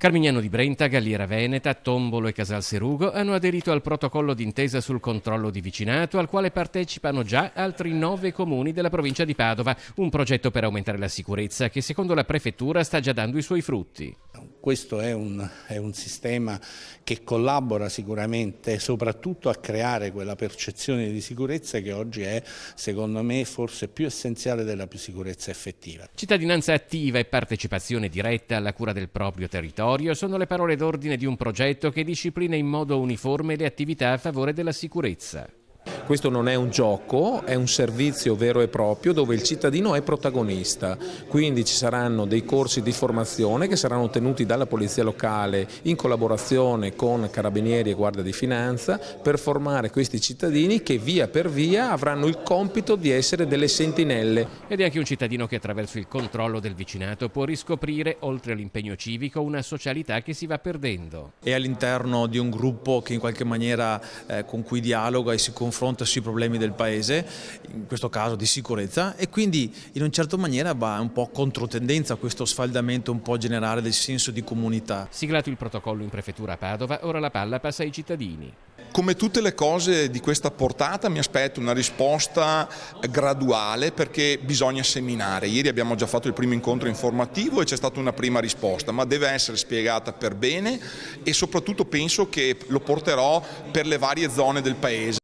Carmignano di Brenta, Galliera Veneta, Tombolo e Casal Serugo hanno aderito al protocollo d'intesa sul controllo di vicinato, al quale partecipano già altri nove comuni della provincia di Padova, un progetto per aumentare la sicurezza che secondo la prefettura sta già dando i suoi frutti questo è un, è un, sistema che collabora sicuramente soprattutto a creare quella percezione di sicurezza che oggi è secondo me forse più essenziale della più sicurezza effettiva. Cittadinanza attiva e partecipazione diretta alla cura del proprio territorio sono le parole d'ordine di un progetto che disciplina in modo uniforme le attività a favore della sicurezza. Questo non è un gioco, è un servizio vero e proprio dove il cittadino è protagonista, quindi ci saranno dei corsi di formazione che saranno tenuti dalla Polizia Locale in collaborazione con Carabinieri e Guardia di Finanza per formare questi cittadini che via per via avranno il compito di essere delle sentinelle. Ed è anche un cittadino che attraverso il controllo del vicinato può riscoprire, oltre all'impegno civico, una socialità che si va perdendo. È all'interno di un gruppo che in qualche maniera eh, con cui dialoga e si confronta molto sui problemi del paese, in questo caso di sicurezza e quindi in un certo maniera va un po' controtendenza a questo sfaldamento un po' generale del senso di comunità. Siglato il protocollo in prefettura a Padova, ora la palla passa ai cittadini. Come tutte le cose di questa portata mi aspetto una risposta graduale perché bisogna seminare. Ieri abbiamo già fatto il primo incontro informativo e c'è stata una prima risposta, ma deve essere spiegata per bene e soprattutto penso che lo porterò per le varie zone del paese.